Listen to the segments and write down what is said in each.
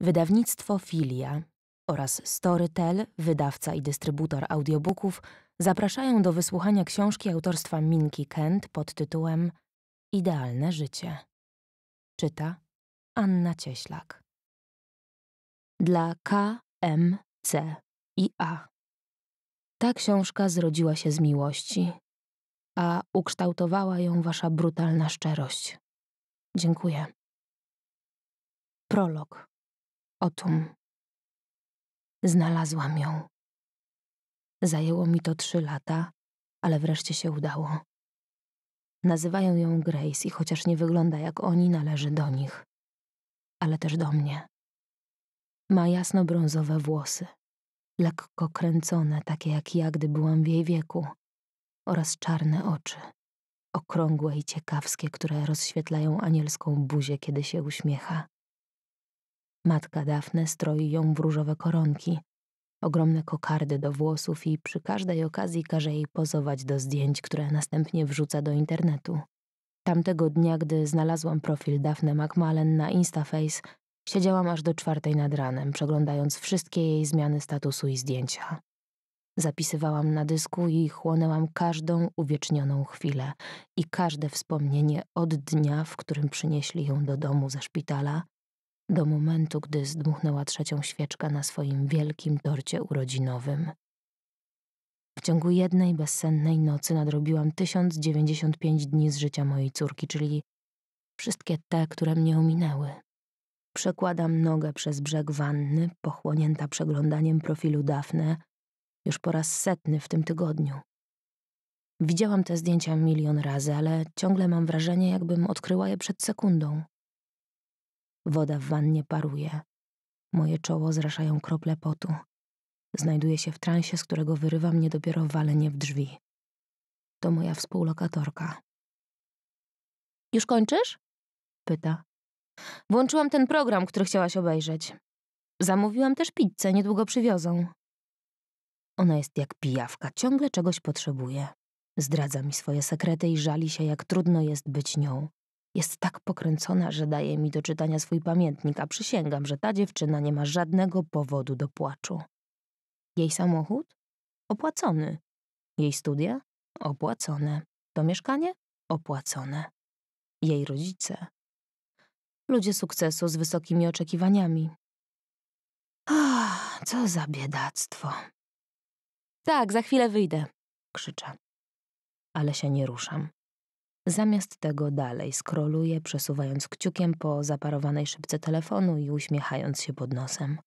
Wydawnictwo Filia oraz Storytel, wydawca i dystrybutor audiobooków, zapraszają do wysłuchania książki autorstwa Minki Kent pod tytułem Idealne życie. Czyta Anna Cieślak. Dla K, M, C i A. Ta książka zrodziła się z miłości, a ukształtowała ją wasza brutalna szczerość. Dziękuję. Prolog. Otum. Znalazłam ją. Zajęło mi to trzy lata, ale wreszcie się udało. Nazywają ją Grace i chociaż nie wygląda jak oni, należy do nich, ale też do mnie. Ma jasno-brązowe włosy, lekko kręcone, takie jak ja, gdy byłam w jej wieku, oraz czarne oczy, okrągłe i ciekawskie, które rozświetlają anielską buzię, kiedy się uśmiecha. Matka Dafne stroi ją w różowe koronki, ogromne kokardy do włosów i przy każdej okazji każe jej pozować do zdjęć, które następnie wrzuca do internetu. Tamtego dnia, gdy znalazłam profil Dafne McMullen na Instaface, siedziałam aż do czwartej nad ranem, przeglądając wszystkie jej zmiany statusu i zdjęcia. Zapisywałam na dysku i chłonęłam każdą uwiecznioną chwilę i każde wspomnienie od dnia, w którym przynieśli ją do domu ze szpitala, do momentu, gdy zdmuchnęła trzecią świeczkę na swoim wielkim torcie urodzinowym. W ciągu jednej bezsennej nocy nadrobiłam 1095 dni z życia mojej córki, czyli wszystkie te, które mnie ominęły. Przekładam nogę przez brzeg wanny, pochłonięta przeglądaniem profilu Dafne, już po raz setny w tym tygodniu. Widziałam te zdjęcia milion razy, ale ciągle mam wrażenie, jakbym odkryła je przed sekundą. Woda w wannie paruje. Moje czoło zraszają krople potu. Znajduję się w transie, z którego wyrywa mnie dopiero walenie w drzwi. To moja współlokatorka. Już kończysz? Pyta. Włączyłam ten program, który chciałaś obejrzeć. Zamówiłam też pizzę, niedługo przywiozą. Ona jest jak pijawka, ciągle czegoś potrzebuje. Zdradza mi swoje sekrety i żali się, jak trudno jest być nią. Jest tak pokręcona, że daje mi do czytania swój pamiętnik, a przysięgam, że ta dziewczyna nie ma żadnego powodu do płaczu. Jej samochód? Opłacony. Jej studia? Opłacone. To mieszkanie? Opłacone. Jej rodzice? Ludzie sukcesu z wysokimi oczekiwaniami. Ach, co za biedactwo. Tak, za chwilę wyjdę, krzyczę. Ale się nie ruszam. Zamiast tego dalej skroluje, przesuwając kciukiem po zaparowanej szybce telefonu i uśmiechając się pod nosem.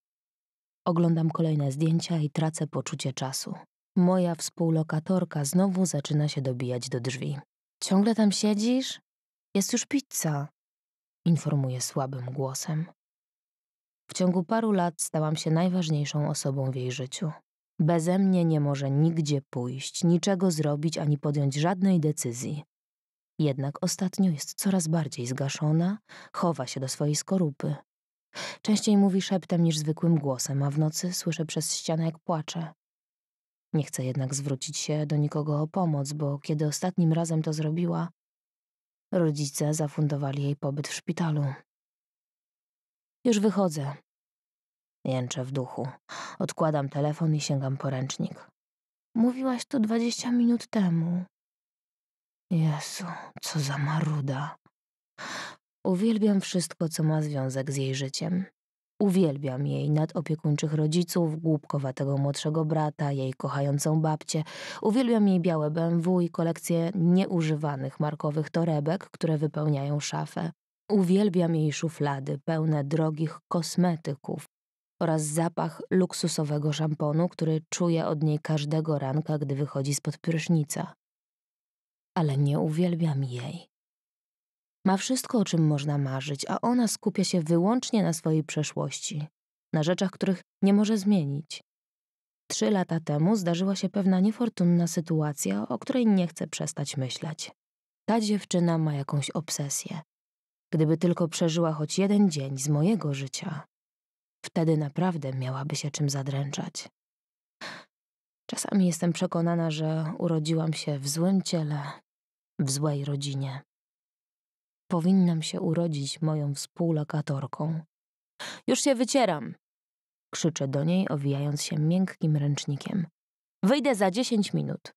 Oglądam kolejne zdjęcia i tracę poczucie czasu. Moja współlokatorka znowu zaczyna się dobijać do drzwi. Ciągle tam siedzisz? Jest już pizza, informuje słabym głosem. W ciągu paru lat stałam się najważniejszą osobą w jej życiu. Beze mnie nie może nigdzie pójść, niczego zrobić ani podjąć żadnej decyzji. Jednak ostatnio jest coraz bardziej zgaszona, chowa się do swojej skorupy. Częściej mówi szeptem niż zwykłym głosem, a w nocy słyszę przez ścianę jak płacze. Nie chcę jednak zwrócić się do nikogo o pomoc, bo kiedy ostatnim razem to zrobiła, rodzice zafundowali jej pobyt w szpitalu. Już wychodzę. Jęczę w duchu. Odkładam telefon i sięgam po ręcznik. Mówiłaś tu dwadzieścia minut temu. Jezu, co za maruda. Uwielbiam wszystko, co ma związek z jej życiem. Uwielbiam jej nadopiekuńczych rodziców, głupkowatego młodszego brata, jej kochającą babcię. Uwielbiam jej białe BMW i kolekcję nieużywanych markowych torebek, które wypełniają szafę. Uwielbiam jej szuflady pełne drogich kosmetyków oraz zapach luksusowego szamponu, który czuję od niej każdego ranka, gdy wychodzi spod prysznica ale nie uwielbiam jej. Ma wszystko, o czym można marzyć, a ona skupia się wyłącznie na swojej przeszłości, na rzeczach, których nie może zmienić. Trzy lata temu zdarzyła się pewna niefortunna sytuacja, o której nie chcę przestać myśleć. Ta dziewczyna ma jakąś obsesję. Gdyby tylko przeżyła choć jeden dzień z mojego życia, wtedy naprawdę miałaby się czym zadręczać. Czasami jestem przekonana, że urodziłam się w złym ciele, w złej rodzinie. Powinnam się urodzić moją współlokatorką. Już się wycieram, krzyczę do niej, owijając się miękkim ręcznikiem. Wyjdę za dziesięć minut.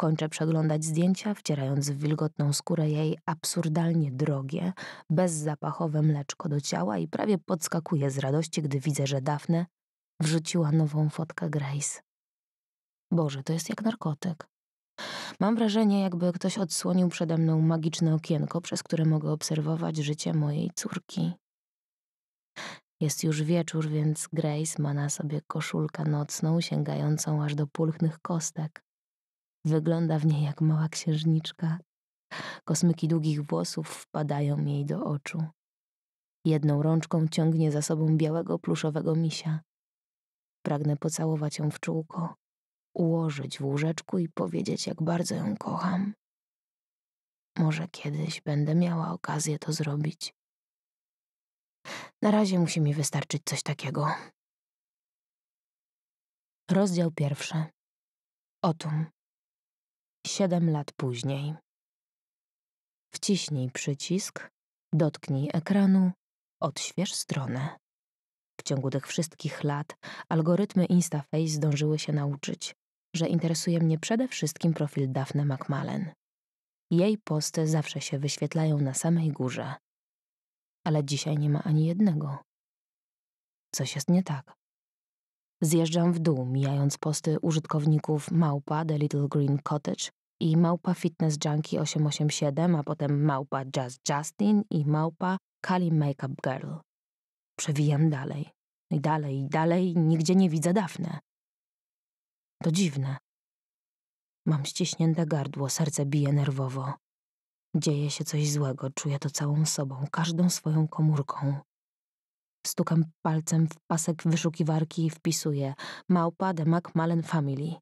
Kończę przeglądać zdjęcia, wcierając w wilgotną skórę jej absurdalnie drogie, bezzapachowe mleczko do ciała i prawie podskakuję z radości, gdy widzę, że Dafne wrzuciła nową fotkę Grace. Boże, to jest jak narkotyk. Mam wrażenie, jakby ktoś odsłonił przede mną magiczne okienko, przez które mogę obserwować życie mojej córki. Jest już wieczór, więc Grace ma na sobie koszulkę nocną, sięgającą aż do pulchnych kostek. Wygląda w niej jak mała księżniczka. Kosmyki długich włosów wpadają jej do oczu. Jedną rączką ciągnie za sobą białego pluszowego misia. Pragnę pocałować ją w czółko ułożyć w łóżeczku i powiedzieć, jak bardzo ją kocham. Może kiedyś będę miała okazję to zrobić. Na razie musi mi wystarczyć coś takiego. Rozdział pierwszy. Otum. Siedem lat później. Wciśnij przycisk, dotknij ekranu, odśwież stronę. W ciągu tych wszystkich lat algorytmy InstaFace zdążyły się nauczyć że interesuje mnie przede wszystkim profil Daphne McMullen. Jej posty zawsze się wyświetlają na samej górze. Ale dzisiaj nie ma ani jednego. Coś jest nie tak. Zjeżdżam w dół, mijając posty użytkowników małpa The Little Green Cottage i małpa Fitness Junkie 887, a potem małpa Just Justin i małpa Kali Makeup Girl. Przewijam dalej. I dalej, i dalej, nigdzie nie widzę Dafne. To dziwne. Mam ściśnięte gardło, serce bije nerwowo. Dzieje się coś złego, czuję to całą sobą, każdą swoją komórką. Stukam palcem w pasek wyszukiwarki i wpisuję Małpa de Macmillan Family.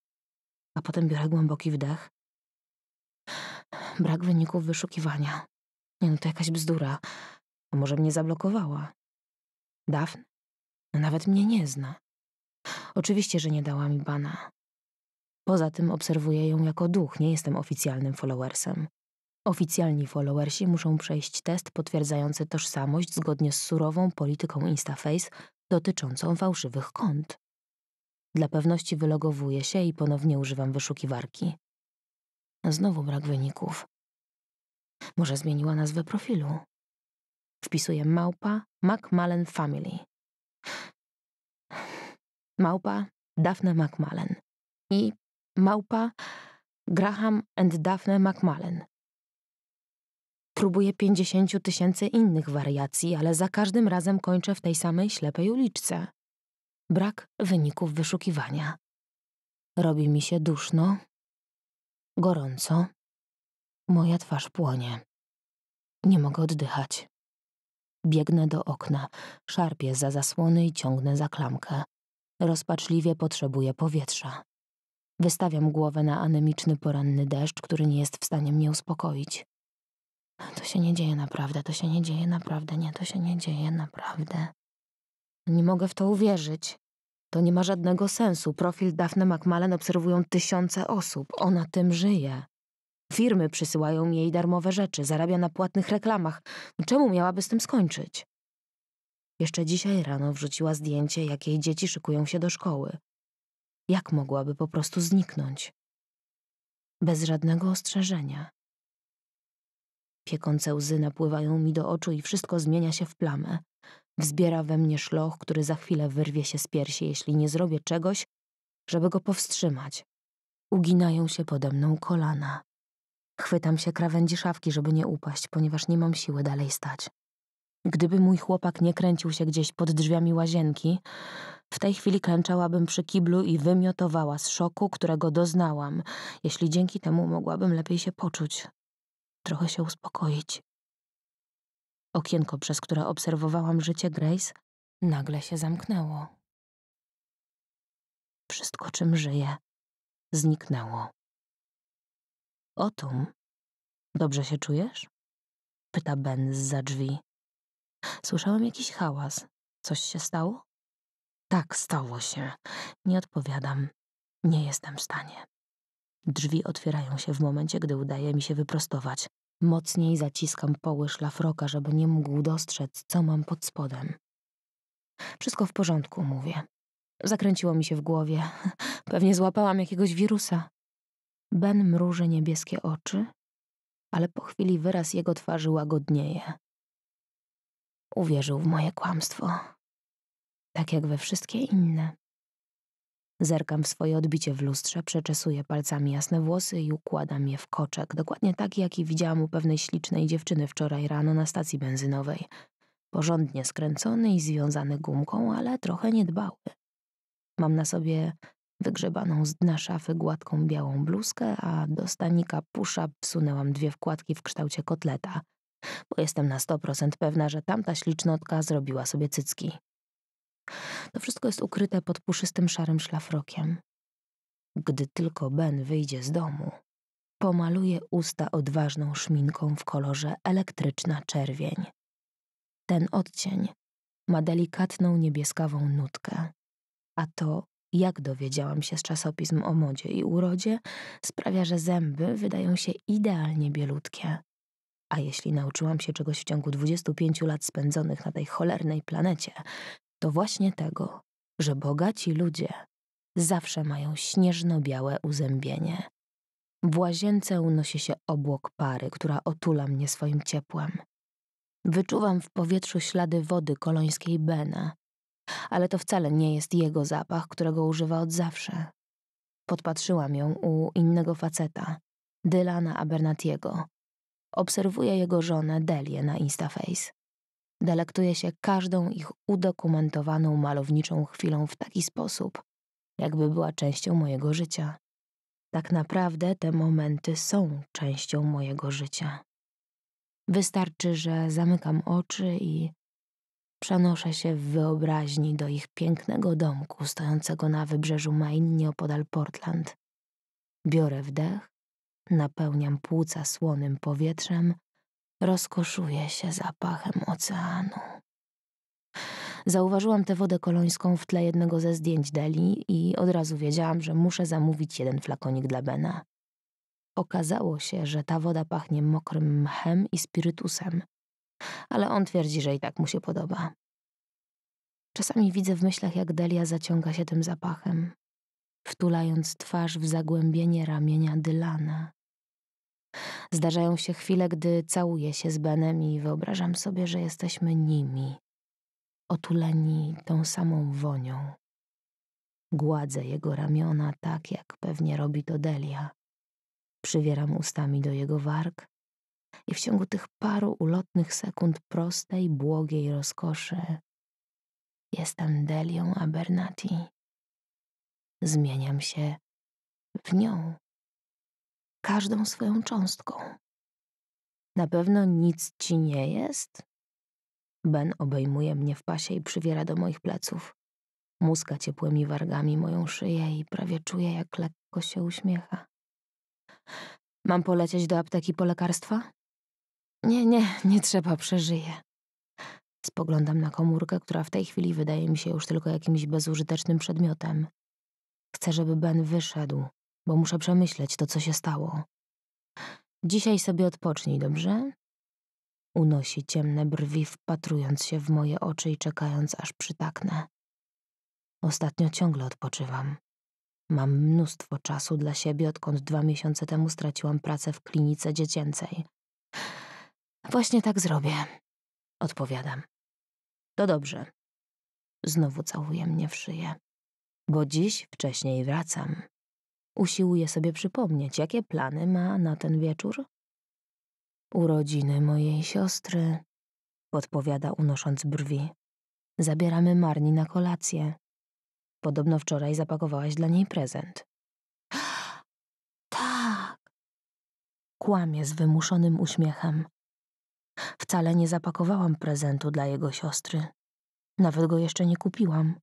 A potem biorę głęboki wdech. Brak wyników wyszukiwania. Nie no, to jakaś bzdura. A może mnie zablokowała? Dafn? No nawet mnie nie zna. Oczywiście, że nie dała mi bana. Poza tym obserwuję ją jako duch, nie jestem oficjalnym followersem. Oficjalni followersi muszą przejść test potwierdzający tożsamość zgodnie z surową polityką Instaface dotyczącą fałszywych kont. Dla pewności wylogowuję się i ponownie używam wyszukiwarki. Znowu brak wyników. Może zmieniła nazwę profilu. Wpisuję małpa MacMallen Family. Małpa Daphne MacMallen. I małpa Graham and Daphne McMullen. Próbuję pięćdziesięciu tysięcy innych wariacji, ale za każdym razem kończę w tej samej ślepej uliczce. Brak wyników wyszukiwania. Robi mi się duszno, gorąco, moja twarz płonie. Nie mogę oddychać. Biegnę do okna, szarpię za zasłony i ciągnę za klamkę. Rozpaczliwie potrzebuję powietrza. Wystawiam głowę na anemiczny poranny deszcz, który nie jest w stanie mnie uspokoić. To się nie dzieje naprawdę, to się nie dzieje naprawdę, nie, to się nie dzieje naprawdę. Nie mogę w to uwierzyć. To nie ma żadnego sensu. Profil Daphne McMallen obserwują tysiące osób. Ona tym żyje. Firmy przysyłają jej darmowe rzeczy, zarabia na płatnych reklamach. No czemu miałaby z tym skończyć? Jeszcze dzisiaj rano wrzuciła zdjęcie, jak jej dzieci szykują się do szkoły. Jak mogłaby po prostu zniknąć? Bez żadnego ostrzeżenia. Piekące łzy napływają mi do oczu i wszystko zmienia się w plamę. Wzbiera we mnie szloch, który za chwilę wyrwie się z piersi, jeśli nie zrobię czegoś, żeby go powstrzymać. Uginają się pode mną kolana. Chwytam się krawędzi szafki, żeby nie upaść, ponieważ nie mam siły dalej stać. Gdyby mój chłopak nie kręcił się gdzieś pod drzwiami łazienki, w tej chwili klęczałabym przy kiblu i wymiotowała z szoku, którego doznałam, jeśli dzięki temu mogłabym lepiej się poczuć, trochę się uspokoić. Okienko, przez które obserwowałam życie Grace, nagle się zamknęło. Wszystko, czym żyje, zniknęło. Otum, dobrze się czujesz? Pyta Ben z za drzwi. Słyszałam jakiś hałas. Coś się stało? Tak stało się. Nie odpowiadam. Nie jestem w stanie. Drzwi otwierają się w momencie, gdy udaje mi się wyprostować. Mocniej zaciskam poły szlafroka, żeby nie mógł dostrzec, co mam pod spodem. Wszystko w porządku, mówię. Zakręciło mi się w głowie. Pewnie złapałam jakiegoś wirusa. Ben mruży niebieskie oczy, ale po chwili wyraz jego twarzy łagodnieje. Uwierzył w moje kłamstwo tak jak we wszystkie inne. Zerkam w swoje odbicie w lustrze, przeczesuję palcami jasne włosy i układam je w koczek, dokładnie taki, jaki widziałam u pewnej ślicznej dziewczyny wczoraj rano na stacji benzynowej. Porządnie skręcony i związany gumką, ale trochę niedbały. Mam na sobie wygrzebaną z dna szafy gładką białą bluzkę, a do stanika pusza wsunęłam dwie wkładki w kształcie kotleta, bo jestem na 100% pewna, że tamta ślicznotka zrobiła sobie cycki. To wszystko jest ukryte pod puszystym szarym szlafrokiem. Gdy tylko Ben wyjdzie z domu, pomaluje usta odważną szminką w kolorze elektryczna czerwień. Ten odcień ma delikatną niebieskawą nutkę, a to, jak dowiedziałam się z czasopism o modzie i urodzie, sprawia, że zęby wydają się idealnie bielutkie. A jeśli nauczyłam się czegoś w ciągu 25 lat spędzonych na tej cholernej planecie, to właśnie tego, że bogaci ludzie zawsze mają śnieżno-białe uzębienie. W łazience unosi się obłok pary, która otula mnie swoim ciepłem. Wyczuwam w powietrzu ślady wody kolońskiej Bena, ale to wcale nie jest jego zapach, którego używa od zawsze. Podpatrzyłam ją u innego faceta, Dylana Abernatiego. Obserwuję jego żonę Delię na Instaface delektuje się każdą ich udokumentowaną malowniczą chwilą w taki sposób, jakby była częścią mojego życia. Tak naprawdę te momenty są częścią mojego życia. Wystarczy, że zamykam oczy i przenoszę się w wyobraźni do ich pięknego domku stojącego na wybrzeżu Maine nieopodal Portland. Biorę wdech, napełniam płuca słonym powietrzem Rozkoszuję się zapachem oceanu. Zauważyłam tę wodę kolońską w tle jednego ze zdjęć Deli i od razu wiedziałam, że muszę zamówić jeden flakonik dla Bena. Okazało się, że ta woda pachnie mokrym mchem i spirytusem, ale on twierdzi, że i tak mu się podoba. Czasami widzę w myślach, jak Delia zaciąga się tym zapachem, wtulając twarz w zagłębienie ramienia Dylana. Zdarzają się chwile, gdy całuję się z Benem i wyobrażam sobie, że jesteśmy nimi, otuleni tą samą wonią. Gładzę jego ramiona tak, jak pewnie robi to Delia. Przywieram ustami do jego warg i w ciągu tych paru ulotnych sekund prostej, błogiej rozkoszy jestem Delią Abernati. Zmieniam się w nią każdą swoją cząstką. Na pewno nic ci nie jest? Ben obejmuje mnie w pasie i przywiera do moich pleców. Muska ciepłymi wargami moją szyję i prawie czuję, jak lekko się uśmiecha. Mam polecieć do apteki po lekarstwa? Nie, nie, nie trzeba, przeżyję. Spoglądam na komórkę, która w tej chwili wydaje mi się już tylko jakimś bezużytecznym przedmiotem. Chcę, żeby Ben wyszedł, bo muszę przemyśleć to, co się stało. Dzisiaj sobie odpocznij, dobrze? Unosi ciemne brwi, wpatrując się w moje oczy i czekając, aż przytaknę. Ostatnio ciągle odpoczywam. Mam mnóstwo czasu dla siebie, odkąd dwa miesiące temu straciłam pracę w klinice dziecięcej. Właśnie tak zrobię, odpowiadam. To dobrze. Znowu całuje mnie w szyję, bo dziś wcześniej wracam. Usiłuję sobie przypomnieć, jakie plany ma na ten wieczór. Urodziny mojej siostry, Odpowiada unosząc brwi. Zabieramy Marni na kolację. Podobno wczoraj zapakowałaś dla niej prezent. tak. Kłamie z wymuszonym uśmiechem. Wcale nie zapakowałam prezentu dla jego siostry. Nawet go jeszcze nie kupiłam.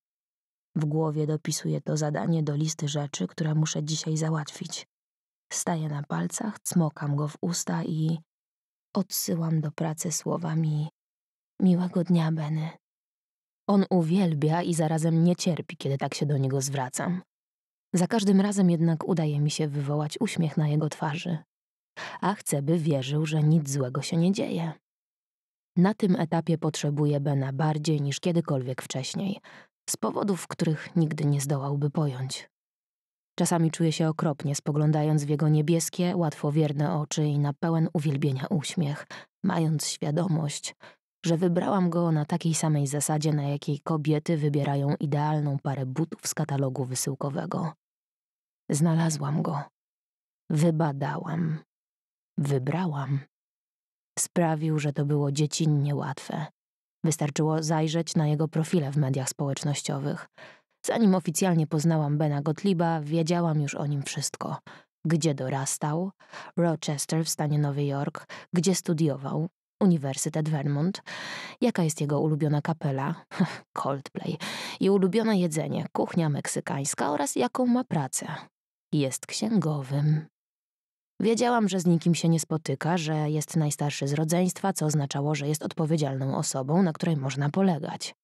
W głowie dopisuję to zadanie do listy rzeczy, które muszę dzisiaj załatwić. Staję na palcach, cmokam go w usta i odsyłam do pracy słowami Miłego dnia, Benny. On uwielbia i zarazem nie cierpi, kiedy tak się do niego zwracam. Za każdym razem jednak udaje mi się wywołać uśmiech na jego twarzy. A chcę, by wierzył, że nic złego się nie dzieje. Na tym etapie potrzebuję Bena bardziej niż kiedykolwiek wcześniej z powodów, których nigdy nie zdołałby pojąć. Czasami czuję się okropnie, spoglądając w jego niebieskie, łatwowierne oczy i na pełen uwielbienia uśmiech, mając świadomość, że wybrałam go na takiej samej zasadzie, na jakiej kobiety wybierają idealną parę butów z katalogu wysyłkowego. Znalazłam go. Wybadałam. Wybrałam. Sprawił, że to było dziecinnie łatwe. Wystarczyło zajrzeć na jego profile w mediach społecznościowych. Zanim oficjalnie poznałam Bena Gottlieba, wiedziałam już o nim wszystko. Gdzie dorastał, Rochester w stanie Nowy Jork, gdzie studiował, Uniwersytet Vermont, jaka jest jego ulubiona kapela, Coldplay, i ulubione jedzenie, kuchnia meksykańska oraz jaką ma pracę. Jest księgowym. Wiedziałam, że z nikim się nie spotyka, że jest najstarszy z rodzeństwa, co oznaczało, że jest odpowiedzialną osobą, na której można polegać.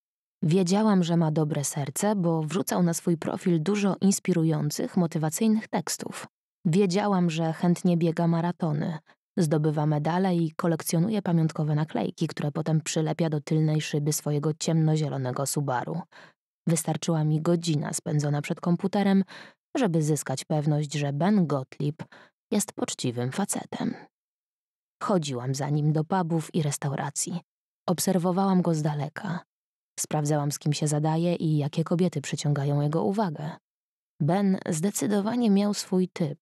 Wiedziałam, że ma dobre serce, bo wrzucał na swój profil dużo inspirujących, motywacyjnych tekstów. Wiedziałam, że chętnie biega maratony, zdobywa medale i kolekcjonuje pamiątkowe naklejki, które potem przylepia do tylnej szyby swojego ciemnozielonego Subaru. Wystarczyła mi godzina spędzona przed komputerem, żeby zyskać pewność, że Ben Gottlieb jest poczciwym facetem. Chodziłam za nim do pubów i restauracji. Obserwowałam go z daleka. Sprawdzałam, z kim się zadaje i jakie kobiety przyciągają jego uwagę. Ben zdecydowanie miał swój typ.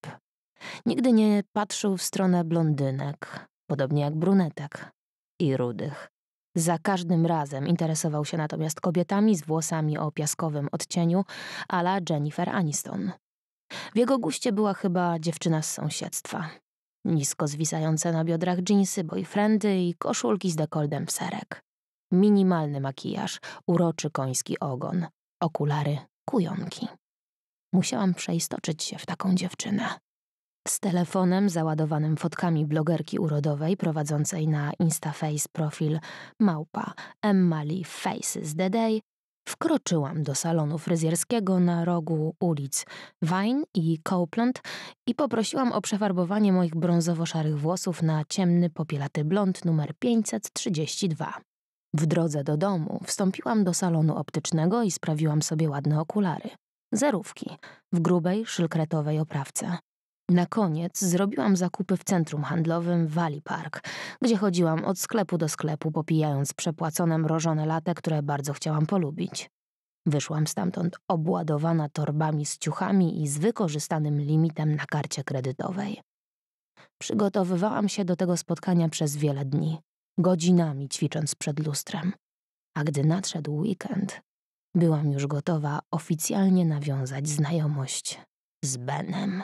Nigdy nie patrzył w stronę blondynek, podobnie jak brunetek i rudych. Za każdym razem interesował się natomiast kobietami z włosami o piaskowym odcieniu, ala Jennifer Aniston. W jego guście była chyba dziewczyna z sąsiedztwa. Nisko zwisające na biodrach dżinsy, boyfriendy i koszulki z dekoldem w serek. Minimalny makijaż, uroczy koński ogon, okulary, kujonki. Musiałam przeistoczyć się w taką dziewczynę. Z telefonem załadowanym fotkami blogerki urodowej prowadzącej na InstaFace profil małpa Emma Lee Faces the Day Wkroczyłam do salonu fryzjerskiego na rogu ulic Vine i Copeland i poprosiłam o przefarbowanie moich brązowo-szarych włosów na ciemny popielaty blond numer 532. W drodze do domu wstąpiłam do salonu optycznego i sprawiłam sobie ładne okulary. Zerówki, w grubej, szylkretowej oprawce. Na koniec zrobiłam zakupy w centrum handlowym Valley Park, gdzie chodziłam od sklepu do sklepu, popijając przepłacone mrożone late, które bardzo chciałam polubić. Wyszłam stamtąd obładowana torbami z ciuchami i z wykorzystanym limitem na karcie kredytowej. Przygotowywałam się do tego spotkania przez wiele dni, godzinami ćwicząc przed lustrem. A gdy nadszedł weekend, byłam już gotowa oficjalnie nawiązać znajomość z Benem.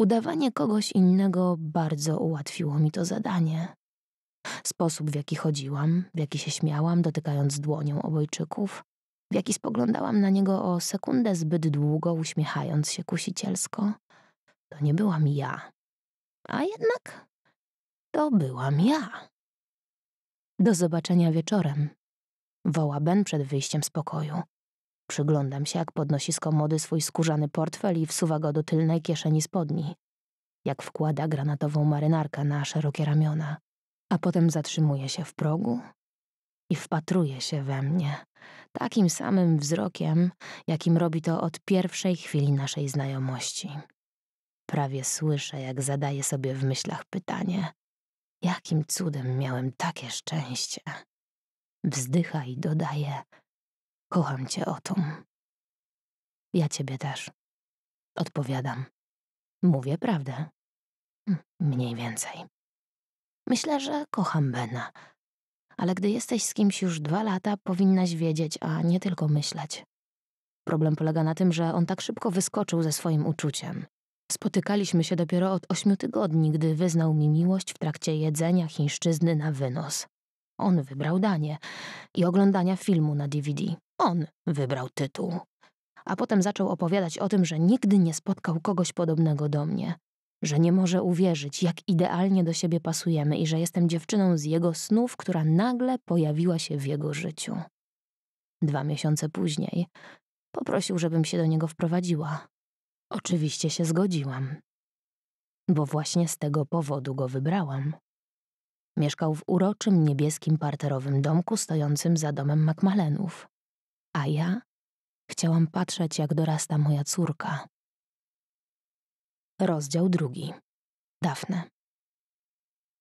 Udawanie kogoś innego bardzo ułatwiło mi to zadanie. Sposób, w jaki chodziłam, w jaki się śmiałam, dotykając dłonią obojczyków, w jaki spoglądałam na niego o sekundę zbyt długo, uśmiechając się kusicielsko, to nie byłam ja. A jednak to byłam ja. Do zobaczenia wieczorem, woła Ben przed wyjściem z pokoju. Przyglądam się, jak podnosi z komody swój skórzany portfel i wsuwa go do tylnej kieszeni spodni. Jak wkłada granatową marynarkę na szerokie ramiona. A potem zatrzymuje się w progu i wpatruje się we mnie. Takim samym wzrokiem, jakim robi to od pierwszej chwili naszej znajomości. Prawie słyszę, jak zadaje sobie w myślach pytanie: Jakim cudem miałem takie szczęście? Wzdycha i dodaje: Kocham cię, Oton. Ja ciebie też. Odpowiadam. Mówię prawdę. Mniej więcej. Myślę, że kocham Bena. Ale gdy jesteś z kimś już dwa lata, powinnaś wiedzieć, a nie tylko myśleć. Problem polega na tym, że on tak szybko wyskoczył ze swoim uczuciem. Spotykaliśmy się dopiero od ośmiu tygodni, gdy wyznał mi miłość w trakcie jedzenia chińszczyzny na wynos. On wybrał danie i oglądania filmu na DVD. On wybrał tytuł. A potem zaczął opowiadać o tym, że nigdy nie spotkał kogoś podobnego do mnie, że nie może uwierzyć, jak idealnie do siebie pasujemy i że jestem dziewczyną z jego snów, która nagle pojawiła się w jego życiu. Dwa miesiące później poprosił, żebym się do niego wprowadziła. Oczywiście się zgodziłam, bo właśnie z tego powodu go wybrałam. Mieszkał w uroczym niebieskim parterowym domku stojącym za domem Magmalenów, A ja chciałam patrzeć, jak dorasta moja córka. Rozdział drugi. Dafne.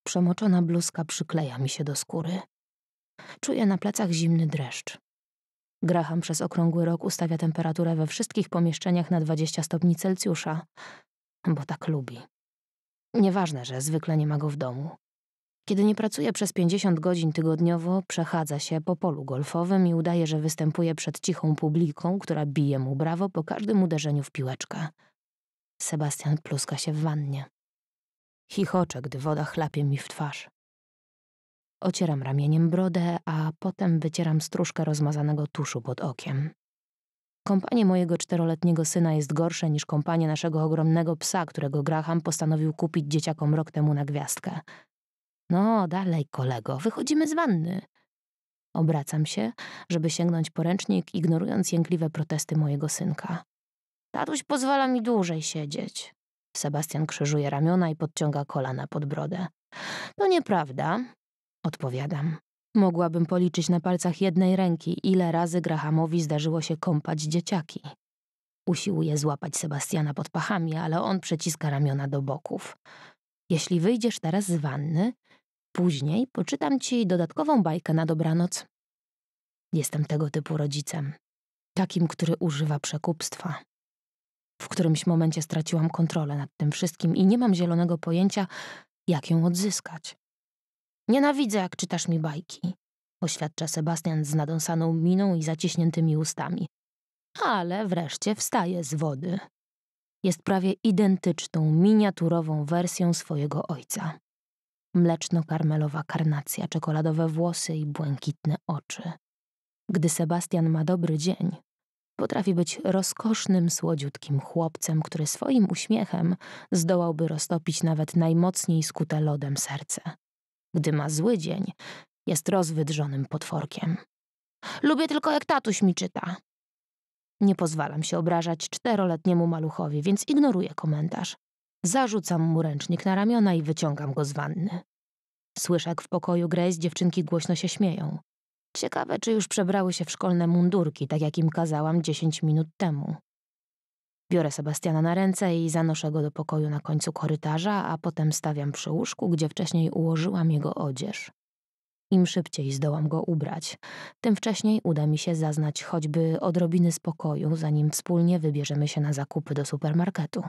Przemoczona bluzka przykleja mi się do skóry. Czuję na plecach zimny dreszcz. Graham przez okrągły rok ustawia temperaturę we wszystkich pomieszczeniach na 20 stopni Celsjusza, bo tak lubi. Nieważne, że zwykle nie ma go w domu. Kiedy nie pracuje przez 50 godzin tygodniowo, przechadza się po polu golfowym i udaje, że występuje przed cichą publiką, która bije mu brawo po każdym uderzeniu w piłeczkę. Sebastian pluska się w wannie. Chichocze, gdy woda chlapie mi w twarz. Ocieram ramieniem brodę, a potem wycieram stróżkę rozmazanego tuszu pod okiem. Kompanie mojego czteroletniego syna jest gorsze niż kompanie naszego ogromnego psa, którego Graham postanowił kupić dzieciakom rok temu na gwiazdkę. No, dalej, kolego, wychodzimy z wanny. Obracam się, żeby sięgnąć poręcznik, ignorując jękliwe protesty mojego synka. Tatuś pozwala mi dłużej siedzieć. Sebastian krzyżuje ramiona i podciąga kolana pod brodę. To nieprawda, odpowiadam. Mogłabym policzyć na palcach jednej ręki, ile razy Grahamowi zdarzyło się kąpać dzieciaki. Usiłuję złapać Sebastiana pod pachami, ale on przeciska ramiona do boków. Jeśli wyjdziesz teraz z wanny, Później poczytam ci dodatkową bajkę na dobranoc. Jestem tego typu rodzicem. Takim, który używa przekupstwa. W którymś momencie straciłam kontrolę nad tym wszystkim i nie mam zielonego pojęcia, jak ją odzyskać. Nienawidzę, jak czytasz mi bajki, oświadcza Sebastian z nadąsaną miną i zaciśniętymi ustami. Ale wreszcie wstaje z wody. Jest prawie identyczną, miniaturową wersją swojego ojca mleczno-karmelowa karnacja, czekoladowe włosy i błękitne oczy. Gdy Sebastian ma dobry dzień, potrafi być rozkosznym, słodziutkim chłopcem, który swoim uśmiechem zdołałby roztopić nawet najmocniej skute lodem serce. Gdy ma zły dzień, jest rozwydrzonym potworkiem. Lubię tylko jak tatuś mi czyta. Nie pozwalam się obrażać czteroletniemu maluchowi, więc ignoruję komentarz. Zarzucam mu ręcznik na ramiona i wyciągam go z wanny. Słyszę, jak w pokoju Grace dziewczynki głośno się śmieją. Ciekawe, czy już przebrały się w szkolne mundurki, tak jak im kazałam 10 minut temu. Biorę Sebastiana na ręce i zanoszę go do pokoju na końcu korytarza, a potem stawiam przy łóżku, gdzie wcześniej ułożyłam jego odzież. Im szybciej zdołam go ubrać, tym wcześniej uda mi się zaznać choćby odrobiny spokoju, zanim wspólnie wybierzemy się na zakupy do supermarketu.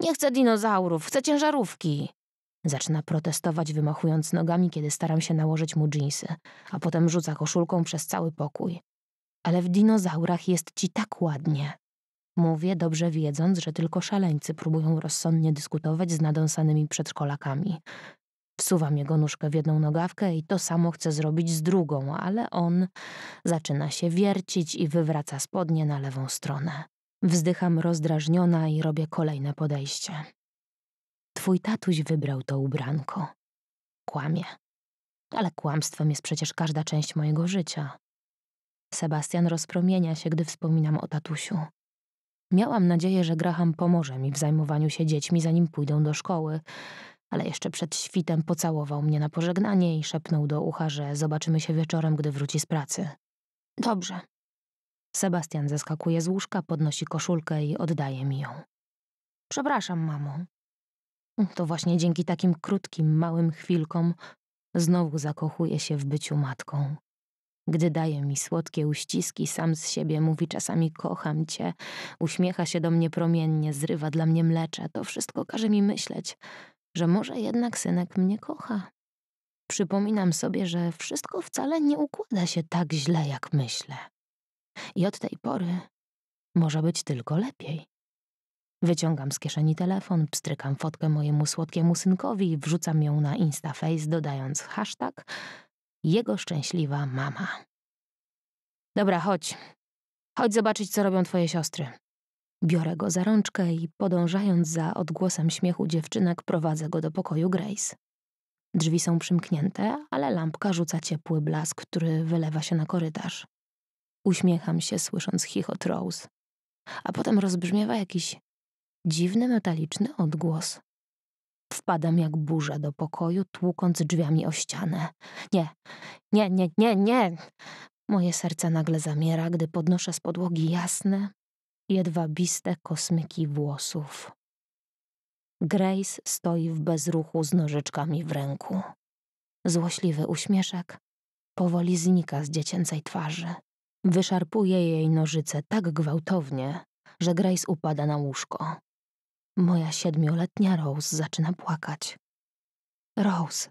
Nie chcę dinozaurów, chcę ciężarówki. Zaczyna protestować, wymachując nogami, kiedy staram się nałożyć mu dżinsy, a potem rzuca koszulką przez cały pokój. Ale w dinozaurach jest ci tak ładnie. Mówię, dobrze wiedząc, że tylko szaleńcy próbują rozsądnie dyskutować z nadąsanymi przedszkolakami. Wsuwam jego nóżkę w jedną nogawkę i to samo chcę zrobić z drugą, ale on zaczyna się wiercić i wywraca spodnie na lewą stronę. Wzdycham rozdrażniona i robię kolejne podejście. Twój tatuś wybrał to ubranko. Kłamie. Ale kłamstwem jest przecież każda część mojego życia. Sebastian rozpromienia się, gdy wspominam o tatusiu. Miałam nadzieję, że Graham pomoże mi w zajmowaniu się dziećmi, zanim pójdą do szkoły, ale jeszcze przed świtem pocałował mnie na pożegnanie i szepnął do ucha, że zobaczymy się wieczorem, gdy wróci z pracy. Dobrze, Sebastian zeskakuje z łóżka, podnosi koszulkę i oddaje mi ją. Przepraszam, mamo. To właśnie dzięki takim krótkim, małym chwilkom znowu zakochuje się w byciu matką. Gdy daje mi słodkie uściski, sam z siebie mówi czasami kocham cię, uśmiecha się do mnie promiennie, zrywa dla mnie mlecze, to wszystko każe mi myśleć, że może jednak synek mnie kocha. Przypominam sobie, że wszystko wcale nie układa się tak źle, jak myślę. I od tej pory może być tylko lepiej. Wyciągam z kieszeni telefon, pstrykam fotkę mojemu słodkiemu synkowi i wrzucam ją na Instaface, dodając hashtag jego szczęśliwa mama. Dobra, chodź. Chodź zobaczyć, co robią twoje siostry. Biorę go za rączkę i podążając za odgłosem śmiechu dziewczynek, prowadzę go do pokoju Grace. Drzwi są przymknięte, ale lampka rzuca ciepły blask, który wylewa się na korytarz. Uśmiecham się, słysząc chichot Rose. A potem rozbrzmiewa jakiś dziwny, metaliczny odgłos. Wpadam jak burza do pokoju, tłukąc drzwiami o ścianę. Nie, nie, nie, nie, nie! Moje serce nagle zamiera, gdy podnoszę z podłogi jasne, jedwabiste kosmyki włosów. Grace stoi w bezruchu z nożyczkami w ręku. Złośliwy uśmieszek powoli znika z dziecięcej twarzy. Wyszarpuje jej nożyce tak gwałtownie, że Grace upada na łóżko. Moja siedmioletnia Rose zaczyna płakać. Rose.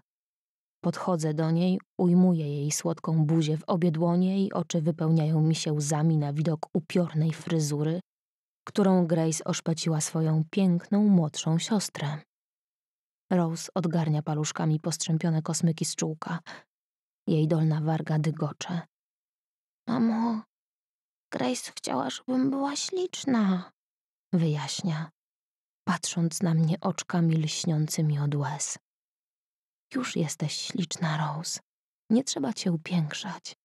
Podchodzę do niej, ujmuję jej słodką buzię w obie dłonie i oczy wypełniają mi się łzami na widok upiornej fryzury, którą Grace oszpeciła swoją piękną młodszą siostrę. Rose odgarnia paluszkami postrzępione kosmyki z czółka. Jej dolna warga dygocze. Mamo, Grace chciała, żebym była śliczna, wyjaśnia, patrząc na mnie oczkami lśniącymi od łez. Już jesteś śliczna, Rose. Nie trzeba cię upiększać.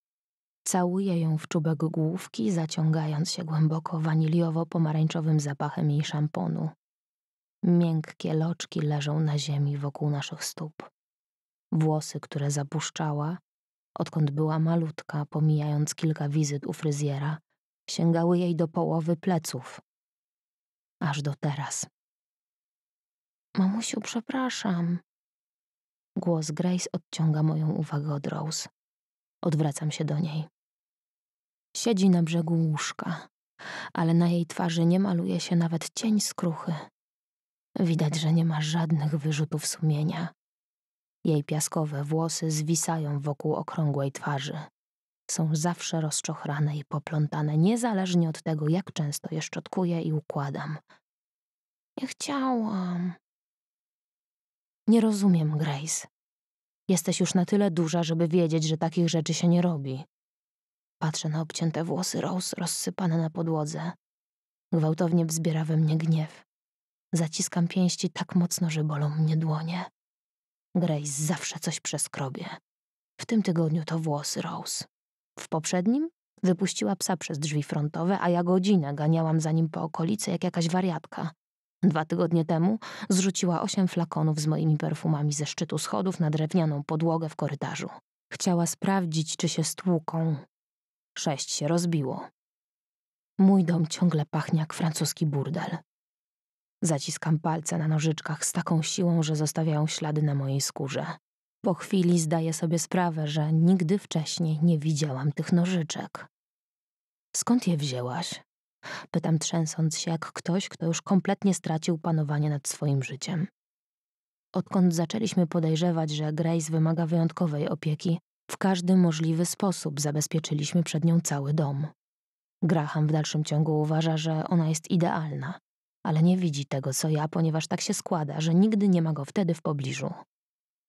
Całuję ją w czubek główki, zaciągając się głęboko waniliowo-pomarańczowym zapachem jej szamponu. Miękkie loczki leżą na ziemi wokół naszych stóp. Włosy, które zapuszczała, odkąd była malutka, pomijając kilka wizyt u fryzjera, sięgały jej do połowy pleców. Aż do teraz. Mamusiu, przepraszam. Głos Grace odciąga moją uwagę od Rose. Odwracam się do niej. Siedzi na brzegu łóżka, ale na jej twarzy nie maluje się nawet cień skruchy. Widać, że nie ma żadnych wyrzutów sumienia. Jej piaskowe włosy zwisają wokół okrągłej twarzy. Są zawsze rozczochrane i poplątane, niezależnie od tego, jak często je szczotkuję i układam. Nie chciałam. Nie rozumiem, Grace. Jesteś już na tyle duża, żeby wiedzieć, że takich rzeczy się nie robi. Patrzę na obcięte włosy Rose rozsypane na podłodze. Gwałtownie wzbiera we mnie gniew. Zaciskam pięści tak mocno, że bolą mnie dłonie. Grace zawsze coś przeskrobie. W tym tygodniu to włosy Rose. W poprzednim wypuściła psa przez drzwi frontowe, a ja godzinę ganiałam za nim po okolicy jak jakaś wariatka. Dwa tygodnie temu zrzuciła osiem flakonów z moimi perfumami ze szczytu schodów na drewnianą podłogę w korytarzu. Chciała sprawdzić, czy się stłuką. Sześć się rozbiło. Mój dom ciągle pachnie jak francuski burdel. Zaciskam palce na nożyczkach z taką siłą, że zostawiają ślady na mojej skórze. Po chwili zdaję sobie sprawę, że nigdy wcześniej nie widziałam tych nożyczek. Skąd je wzięłaś? Pytam trzęsąc się jak ktoś, kto już kompletnie stracił panowanie nad swoim życiem. Odkąd zaczęliśmy podejrzewać, że Grace wymaga wyjątkowej opieki, w każdy możliwy sposób zabezpieczyliśmy przed nią cały dom. Graham w dalszym ciągu uważa, że ona jest idealna, ale nie widzi tego, co ja, ponieważ tak się składa, że nigdy nie ma go wtedy w pobliżu.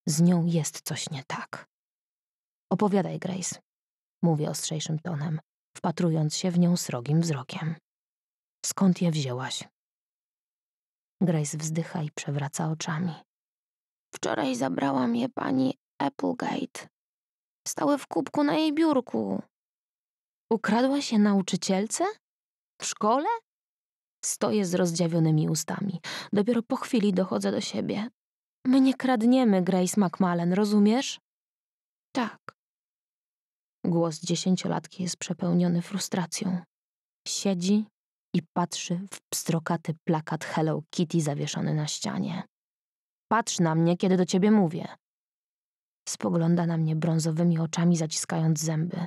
Z nią jest coś nie tak. Opowiadaj, Grace, mówię ostrzejszym tonem, wpatrując się w nią srogim wzrokiem. Skąd je wzięłaś? Grace wzdycha i przewraca oczami. Wczoraj zabrałam je pani Applegate. Stały w kubku na jej biurku. Ukradła się nauczycielce? W szkole? Stoję z rozdziawionymi ustami. Dopiero po chwili dochodzę do siebie. My nie kradniemy, Grace McMallen, rozumiesz? Tak. Głos dziesięciolatki jest przepełniony frustracją. Siedzi i patrzy w pstrokaty plakat Hello Kitty zawieszony na ścianie. Patrz na mnie, kiedy do ciebie mówię. Spogląda na mnie brązowymi oczami, zaciskając zęby.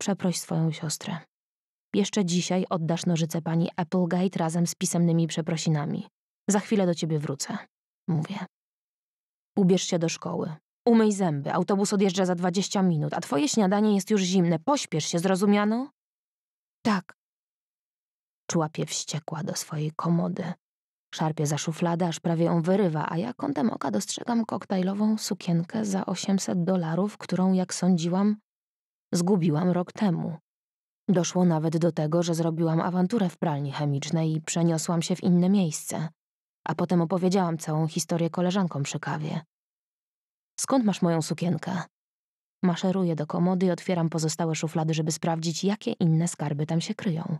Przeproś swoją siostrę. Jeszcze dzisiaj oddasz nożyce pani Applegate razem z pisemnymi przeprosinami. Za chwilę do ciebie wrócę. Mówię. Ubierz się do szkoły. Umyj zęby, autobus odjeżdża za 20 minut, a twoje śniadanie jest już zimne. Pośpiesz się, zrozumiano? Tak. Człapie wściekła do swojej komody. Szarpie za szufladę, aż prawie ją wyrywa, a ja kątem oka dostrzegam koktajlową sukienkę za 800 dolarów, którą, jak sądziłam, zgubiłam rok temu. Doszło nawet do tego, że zrobiłam awanturę w pralni chemicznej i przeniosłam się w inne miejsce. A potem opowiedziałam całą historię koleżankom przy kawie. Skąd masz moją sukienkę? Maszeruję do komody i otwieram pozostałe szuflady, żeby sprawdzić, jakie inne skarby tam się kryją.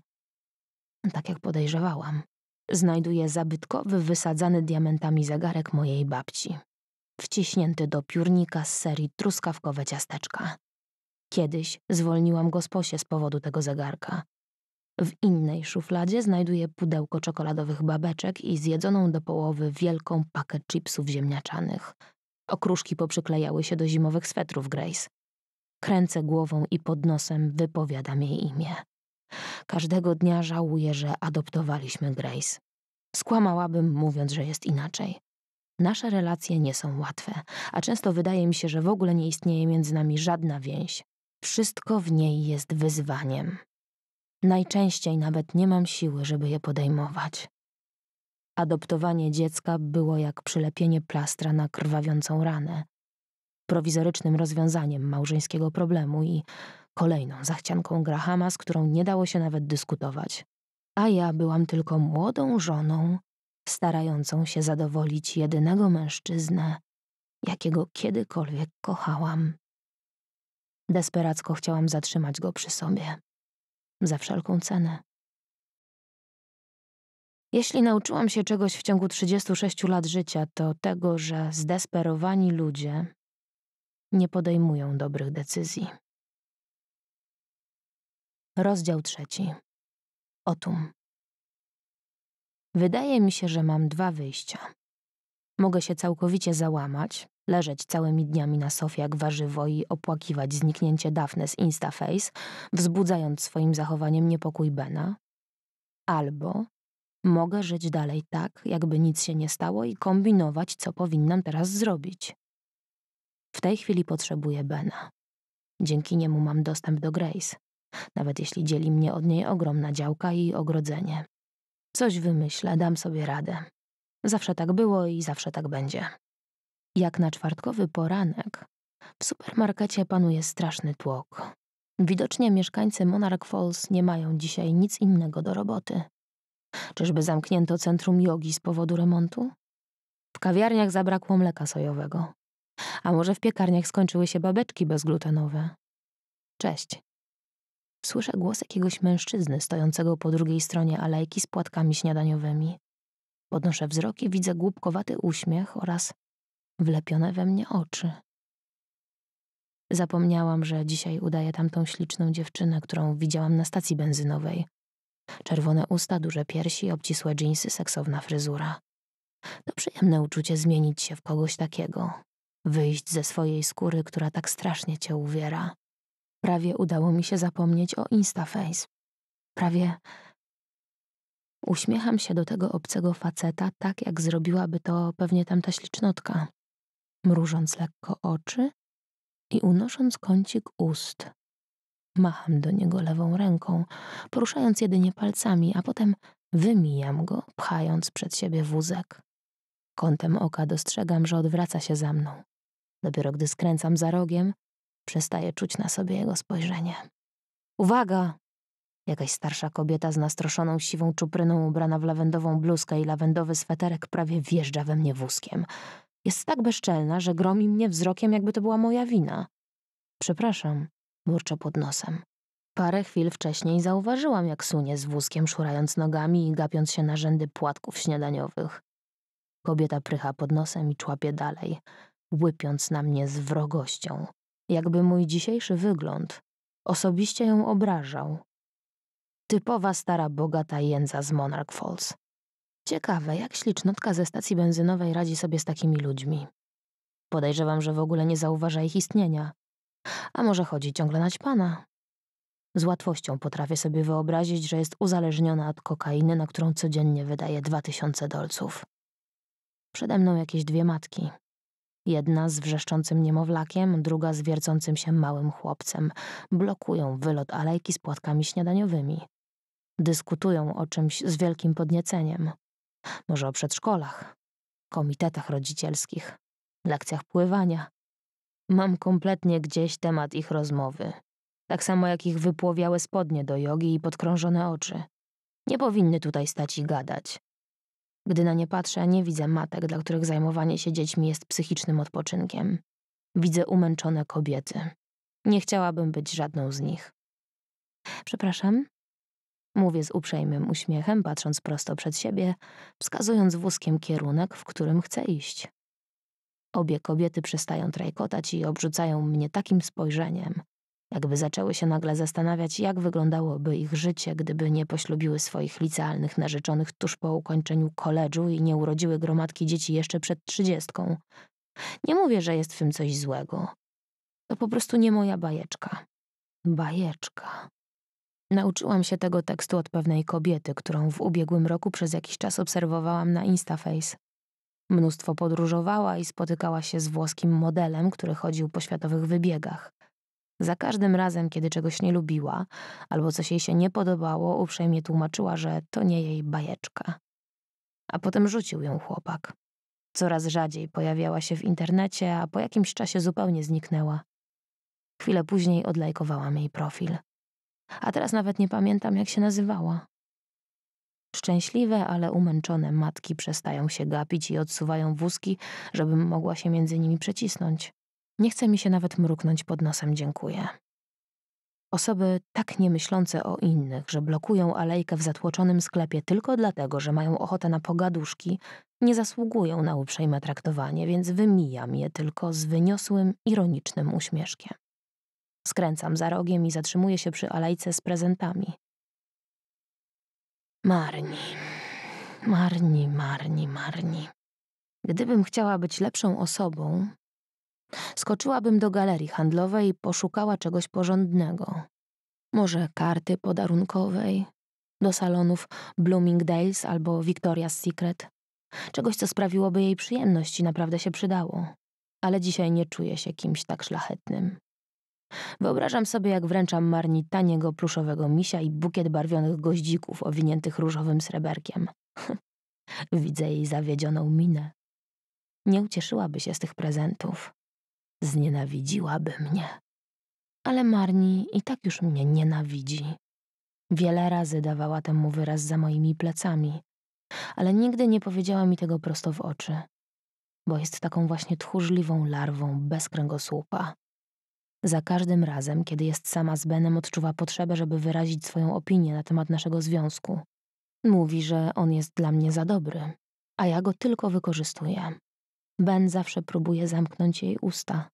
Tak jak podejrzewałam, znajduję zabytkowy, wysadzany diamentami zegarek mojej babci, wciśnięty do piórnika z serii truskawkowe ciasteczka. Kiedyś zwolniłam go z posie z powodu tego zegarka. W innej szufladzie znajduję pudełko czekoladowych babeczek i zjedzoną do połowy wielką pakę chipsów ziemniaczanych. Okruszki poprzyklejały się do zimowych swetrów Grace. Kręcę głową i pod nosem wypowiadam jej imię. Każdego dnia żałuję, że adoptowaliśmy Grace. Skłamałabym, mówiąc, że jest inaczej. Nasze relacje nie są łatwe, a często wydaje mi się, że w ogóle nie istnieje między nami żadna więź. Wszystko w niej jest wyzwaniem. Najczęściej nawet nie mam siły, żeby je podejmować. Adoptowanie dziecka było jak przylepienie plastra na krwawiącą ranę, prowizorycznym rozwiązaniem małżeńskiego problemu i kolejną zachcianką Grahama, z którą nie dało się nawet dyskutować. A ja byłam tylko młodą żoną, starającą się zadowolić jedynego mężczyznę, jakiego kiedykolwiek kochałam. Desperacko chciałam zatrzymać go przy sobie. Za wszelką cenę. Jeśli nauczyłam się czegoś w ciągu 36 lat życia, to tego, że zdesperowani ludzie nie podejmują dobrych decyzji. Rozdział trzeci. Otum. Wydaje mi się, że mam dwa wyjścia. Mogę się całkowicie załamać, leżeć całymi dniami na sofie jak warzywo i opłakiwać zniknięcie Daphne z Instaface, wzbudzając swoim zachowaniem niepokój Bena. Albo mogę żyć dalej tak, jakby nic się nie stało i kombinować, co powinnam teraz zrobić. W tej chwili potrzebuję Bena. Dzięki niemu mam dostęp do Grace, nawet jeśli dzieli mnie od niej ogromna działka i ogrodzenie. Coś wymyślę, dam sobie radę. Zawsze tak było i zawsze tak będzie. Jak na czwartkowy poranek, w supermarkecie panuje straszny tłok. Widocznie mieszkańcy Monarch Falls nie mają dzisiaj nic innego do roboty. Czyżby zamknięto centrum jogi z powodu remontu? W kawiarniach zabrakło mleka sojowego. A może w piekarniach skończyły się babeczki bezglutenowe? Cześć. Słyszę głos jakiegoś mężczyzny stojącego po drugiej stronie alejki z płatkami śniadaniowymi. Podnoszę wzrok i widzę głupkowaty uśmiech oraz wlepione we mnie oczy. Zapomniałam, że dzisiaj udaję tamtą śliczną dziewczynę, którą widziałam na stacji benzynowej. Czerwone usta, duże piersi, obcisłe dżinsy, seksowna fryzura. To przyjemne uczucie zmienić się w kogoś takiego. Wyjść ze swojej skóry, która tak strasznie cię uwiera. Prawie udało mi się zapomnieć o Instaface. Prawie... Uśmiecham się do tego obcego faceta tak, jak zrobiłaby to pewnie tamta ślicznotka mrużąc lekko oczy i unosząc kącik ust. Macham do niego lewą ręką, poruszając jedynie palcami, a potem wymijam go, pchając przed siebie wózek. Kątem oka dostrzegam, że odwraca się za mną. Dopiero gdy skręcam za rogiem, przestaję czuć na sobie jego spojrzenie. Uwaga! Jakaś starsza kobieta z nastroszoną siwą czupryną ubrana w lawendową bluzkę i lawendowy sweterek prawie wjeżdża we mnie wózkiem. Jest tak bezczelna, że gromi mnie wzrokiem, jakby to była moja wina. Przepraszam, burczę pod nosem. Parę chwil wcześniej zauważyłam, jak sunie z wózkiem, szurając nogami i gapiąc się na rzędy płatków śniadaniowych. Kobieta prycha pod nosem i człapie dalej, łypiąc na mnie z wrogością. Jakby mój dzisiejszy wygląd osobiście ją obrażał. Typowa stara bogata jędza z Monarch Falls. Ciekawe, jak ślicznotka ze stacji benzynowej radzi sobie z takimi ludźmi. Podejrzewam, że w ogóle nie zauważa ich istnienia. A może chodzi ciągle na pana? Z łatwością potrafię sobie wyobrazić, że jest uzależniona od kokainy, na którą codziennie wydaje dwa tysiące dolców. Przede mną jakieś dwie matki. Jedna z wrzeszczącym niemowlakiem, druga z wiercącym się małym chłopcem. Blokują wylot alejki z płatkami śniadaniowymi. Dyskutują o czymś z wielkim podnieceniem. Może o przedszkolach, komitetach rodzicielskich, lekcjach pływania. Mam kompletnie gdzieś temat ich rozmowy. Tak samo jak ich wypłowiałe spodnie do jogi i podkrążone oczy. Nie powinny tutaj stać i gadać. Gdy na nie patrzę, nie widzę matek, dla których zajmowanie się dziećmi jest psychicznym odpoczynkiem. Widzę umęczone kobiety. Nie chciałabym być żadną z nich. Przepraszam, Mówię z uprzejmym uśmiechem, patrząc prosto przed siebie, wskazując wózkiem kierunek, w którym chcę iść. Obie kobiety przestają trajkotać i obrzucają mnie takim spojrzeniem, jakby zaczęły się nagle zastanawiać, jak wyglądałoby ich życie, gdyby nie poślubiły swoich licealnych narzeczonych tuż po ukończeniu koledżu i nie urodziły gromadki dzieci jeszcze przed trzydziestką. Nie mówię, że jest w tym coś złego. To po prostu nie moja bajeczka. Bajeczka. Nauczyłam się tego tekstu od pewnej kobiety, którą w ubiegłym roku przez jakiś czas obserwowałam na Instaface. Mnóstwo podróżowała i spotykała się z włoskim modelem, który chodził po światowych wybiegach. Za każdym razem, kiedy czegoś nie lubiła albo coś jej się nie podobało, uprzejmie tłumaczyła, że to nie jej bajeczka. A potem rzucił ją chłopak. Coraz rzadziej pojawiała się w internecie, a po jakimś czasie zupełnie zniknęła. Chwilę później odlajkowałam jej profil a teraz nawet nie pamiętam, jak się nazywała. Szczęśliwe, ale umęczone matki przestają się gapić i odsuwają wózki, żebym mogła się między nimi przecisnąć. Nie chce mi się nawet mruknąć pod nosem dziękuję. Osoby tak niemyślące o innych, że blokują alejkę w zatłoczonym sklepie tylko dlatego, że mają ochotę na pogaduszki, nie zasługują na uprzejme traktowanie, więc wymijam je tylko z wyniosłym, ironicznym uśmieszkiem. Skręcam za rogiem i zatrzymuję się przy alejce z prezentami. Marni, marni, marni, marni. Gdybym chciała być lepszą osobą, skoczyłabym do galerii handlowej i poszukała czegoś porządnego. Może karty podarunkowej, do salonów Bloomingdale's albo Victoria's Secret. Czegoś, co sprawiłoby jej przyjemność i naprawdę się przydało. Ale dzisiaj nie czuję się kimś tak szlachetnym. Wyobrażam sobie, jak wręczam Marni taniego pluszowego misia i bukiet barwionych goździków owiniętych różowym sreberkiem. Widzę jej zawiedzioną minę. Nie ucieszyłaby się z tych prezentów. Znienawidziłaby mnie. Ale Marni i tak już mnie nienawidzi. Wiele razy dawała temu wyraz za moimi plecami, ale nigdy nie powiedziała mi tego prosto w oczy, bo jest taką właśnie tchórzliwą larwą bez kręgosłupa za każdym razem, kiedy jest sama z Benem, odczuwa potrzebę, żeby wyrazić swoją opinię na temat naszego związku. Mówi, że on jest dla mnie za dobry, a ja go tylko wykorzystuję. Ben zawsze próbuje zamknąć jej usta,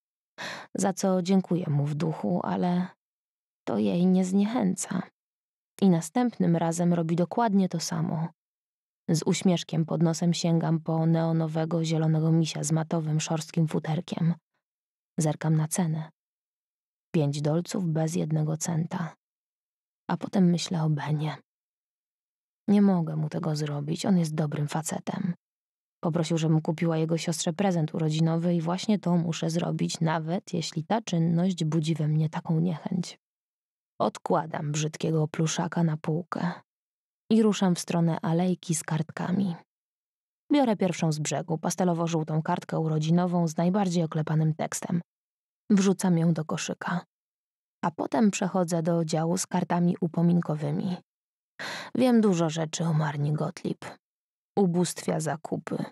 za co dziękuję mu w duchu, ale to jej nie zniechęca. I następnym razem robi dokładnie to samo. Z uśmieszkiem pod nosem sięgam po neonowego zielonego misia z matowym szorstkim futerkiem. Zerkam na cenę pięć dolców bez jednego centa. A potem myślę o Benie. Nie mogę mu tego zrobić, on jest dobrym facetem. Poprosił, żebym kupiła jego siostrze prezent urodzinowy i właśnie to muszę zrobić, nawet jeśli ta czynność budzi we mnie taką niechęć. Odkładam brzydkiego pluszaka na półkę i ruszam w stronę alejki z kartkami. Biorę pierwszą z brzegu, pastelowo-żółtą kartkę urodzinową z najbardziej oklepanym tekstem. Wrzucam ją do koszyka. A potem przechodzę do działu z kartami upominkowymi. Wiem dużo rzeczy o Marni Gottlieb. Ubóstwia zakupy.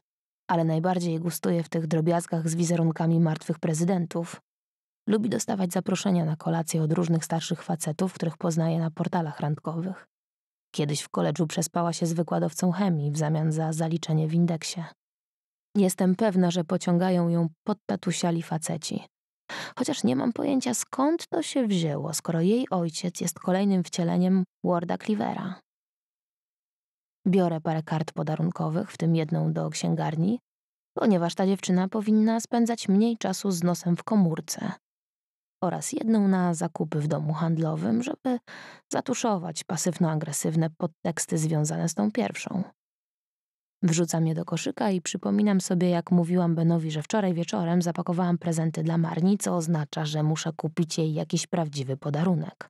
Ale najbardziej gustuje w tych drobiazgach z wizerunkami martwych prezydentów. Lubi dostawać zaproszenia na kolacje od różnych starszych facetów, których poznaje na portalach randkowych. Kiedyś w koledżu przespała się z wykładowcą chemii w zamian za zaliczenie w indeksie. Jestem pewna, że pociągają ją podtatusiali faceci, Chociaż nie mam pojęcia skąd to się wzięło, skoro jej ojciec jest kolejnym wcieleniem Warda Cleavera. Biorę parę kart podarunkowych, w tym jedną do księgarni, ponieważ ta dziewczyna powinna spędzać mniej czasu z nosem w komórce. Oraz jedną na zakupy w domu handlowym, żeby zatuszować pasywno-agresywne podteksty związane z tą pierwszą. Wrzucam je do koszyka i przypominam sobie, jak mówiłam Benowi, że wczoraj wieczorem zapakowałam prezenty dla Marni, co oznacza, że muszę kupić jej jakiś prawdziwy podarunek.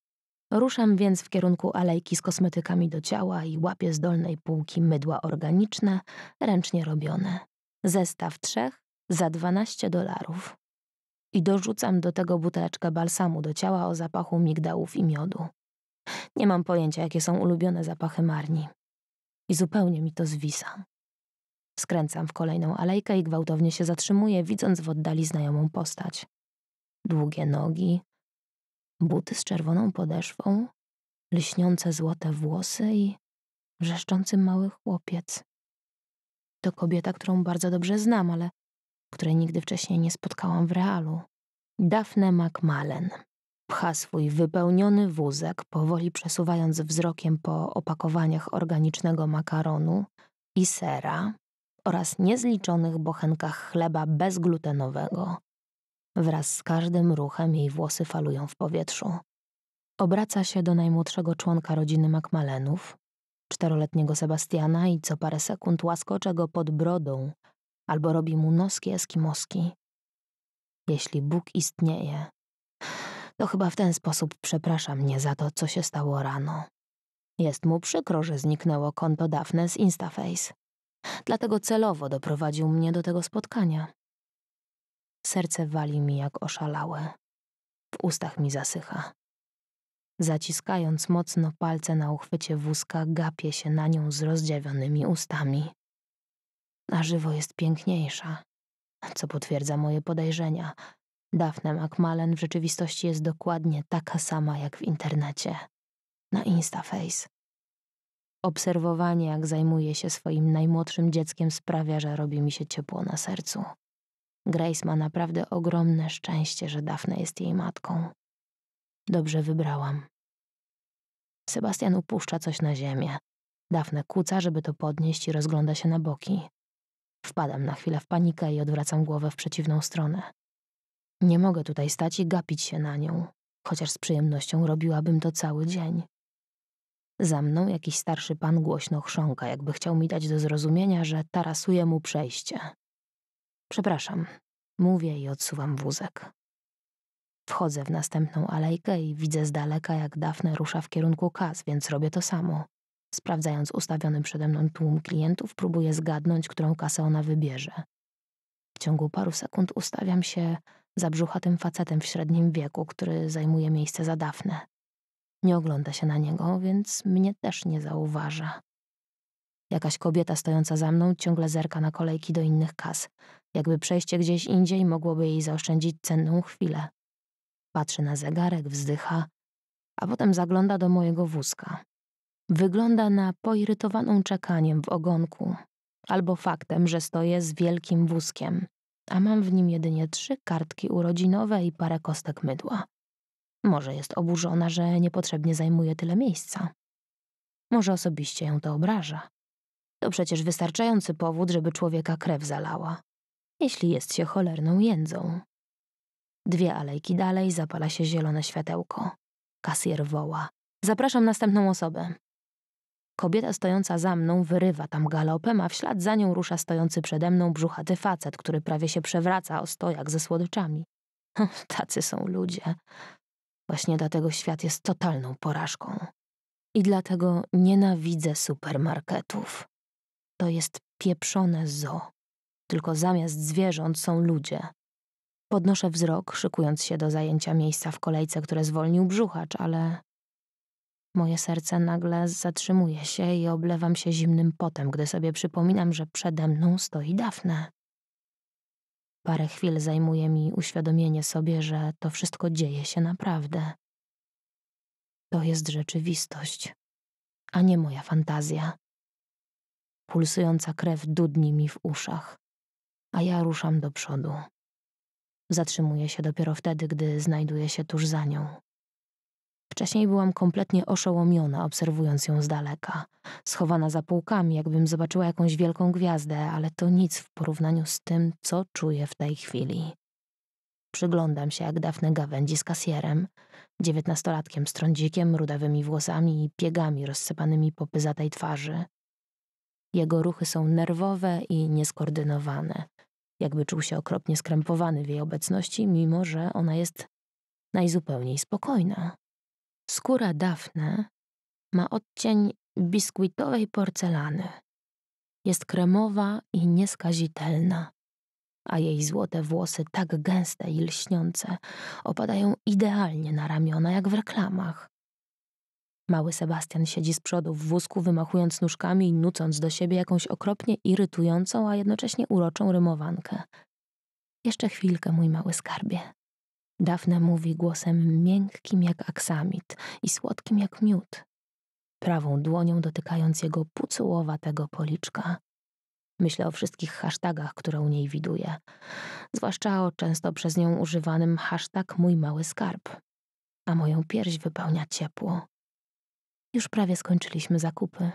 Ruszam więc w kierunku alejki z kosmetykami do ciała i łapię z dolnej półki mydła organiczne, ręcznie robione. Zestaw trzech za 12 dolarów. I dorzucam do tego buteleczkę balsamu do ciała o zapachu migdałów i miodu. Nie mam pojęcia, jakie są ulubione zapachy Marni. I zupełnie mi to zwisa. Skręcam w kolejną alejkę i gwałtownie się zatrzymuję, widząc w oddali znajomą postać. Długie nogi, buty z czerwoną podeszwą, lśniące złote włosy i wrzeszczący mały chłopiec. To kobieta, którą bardzo dobrze znam, ale której nigdy wcześniej nie spotkałam w realu. Daphne McMallen. Pcha swój wypełniony wózek, powoli przesuwając wzrokiem po opakowaniach organicznego makaronu i sera, oraz niezliczonych bochenkach chleba bezglutenowego. Wraz z każdym ruchem jej włosy falują w powietrzu. Obraca się do najmłodszego członka rodziny Macmalenów, czteroletniego Sebastiana i co parę sekund łaskocze go pod brodą albo robi mu noski eskimoski. Jeśli Bóg istnieje, to chyba w ten sposób przeprasza mnie za to, co się stało rano. Jest mu przykro, że zniknęło konto Daphne z Instaface dlatego celowo doprowadził mnie do tego spotkania. Serce wali mi jak oszalałe. W ustach mi zasycha. Zaciskając mocno palce na uchwycie wózka, gapię się na nią z rozdziawionymi ustami. Na żywo jest piękniejsza, co potwierdza moje podejrzenia. Daphne McMullen w rzeczywistości jest dokładnie taka sama jak w internecie. Na Instaface. Obserwowanie, jak zajmuje się swoim najmłodszym dzieckiem, sprawia, że robi mi się ciepło na sercu. Grace ma naprawdę ogromne szczęście, że Dafne jest jej matką. Dobrze wybrałam. Sebastian upuszcza coś na ziemię. Dafne kuca, żeby to podnieść i rozgląda się na boki. Wpadam na chwilę w panikę i odwracam głowę w przeciwną stronę. Nie mogę tutaj stać i gapić się na nią, chociaż z przyjemnością robiłabym to cały dzień. Za mną jakiś starszy pan głośno chrząka, jakby chciał mi dać do zrozumienia, że tarasuje mu przejście. Przepraszam, mówię i odsuwam wózek. Wchodzę w następną alejkę i widzę z daleka, jak Dafne rusza w kierunku kas, więc robię to samo. Sprawdzając ustawiony przede mną tłum klientów, próbuję zgadnąć, którą kasę ona wybierze. W ciągu paru sekund ustawiam się za brzuchatym facetem w średnim wieku, który zajmuje miejsce za Dafne. Nie ogląda się na niego, więc mnie też nie zauważa. Jakaś kobieta stojąca za mną ciągle zerka na kolejki do innych kas, jakby przejście gdzieś indziej mogłoby jej zaoszczędzić cenną chwilę. Patrzy na zegarek, wzdycha, a potem zagląda do mojego wózka. Wygląda na poirytowaną czekaniem w ogonku, albo faktem, że stoję z wielkim wózkiem, a mam w nim jedynie trzy kartki urodzinowe i parę kostek mydła. Może jest oburzona, że niepotrzebnie zajmuje tyle miejsca. Może osobiście ją to obraża. To przecież wystarczający powód, żeby człowieka krew zalała, jeśli jest się cholerną jędzą. Dwie alejki dalej zapala się zielone światełko. Kasjer woła. Zapraszam następną osobę. Kobieta stojąca za mną wyrywa tam galopem, a w ślad za nią rusza stojący przede mną brzuchaty facet, który prawie się przewraca o stojak ze słodyczami. Tacy są ludzie. Właśnie dlatego świat jest totalną porażką. I dlatego nienawidzę supermarketów. To jest pieprzone zo. Tylko zamiast zwierząt są ludzie. Podnoszę wzrok, szykując się do zajęcia miejsca w kolejce, które zwolnił brzuchacz, ale Moje serce nagle zatrzymuje się i oblewam się zimnym potem, gdy sobie przypominam, że przede mną stoi Dafne. Parę chwil zajmuje mi uświadomienie sobie, że to wszystko dzieje się naprawdę. To jest rzeczywistość, a nie moja fantazja. Pulsująca krew dudni mi w uszach, a ja ruszam do przodu. Zatrzymuję się dopiero wtedy, gdy znajduję się tuż za nią. Wcześniej byłam kompletnie oszołomiona, obserwując ją z daleka. Schowana za półkami, jakbym zobaczyła jakąś wielką gwiazdę, ale to nic w porównaniu z tym, co czuję w tej chwili. Przyglądam się, jak Dafne gawędzi z kasjerem, dziewiętnastolatkiem z trądzikiem, rudawymi włosami i piegami rozsypanymi po pyzatej twarzy. Jego ruchy są nerwowe i nieskoordynowane. Jakby czuł się okropnie skrępowany w jej obecności, mimo że ona jest najzupełniej spokojna. Skóra Dafne ma odcień biskuitowej porcelany. Jest kremowa i nieskazitelna, a jej złote włosy, tak gęste i lśniące, opadają idealnie na ramiona, jak w reklamach. Mały Sebastian siedzi z przodu w wózku, wymachując nóżkami i nucąc do siebie jakąś okropnie irytującą, a jednocześnie uroczą rymowankę. Jeszcze chwilkę, mój mały skarbie. Dafne mówi głosem miękkim jak aksamit i słodkim jak miód, prawą dłonią dotykając jego pucułowatego policzka. Myślę o wszystkich hasztagach, które u niej widuję, zwłaszcza o często przez nią używanym hasztag mój mały skarb, a moją pierś wypełnia ciepło. Już prawie skończyliśmy zakupy.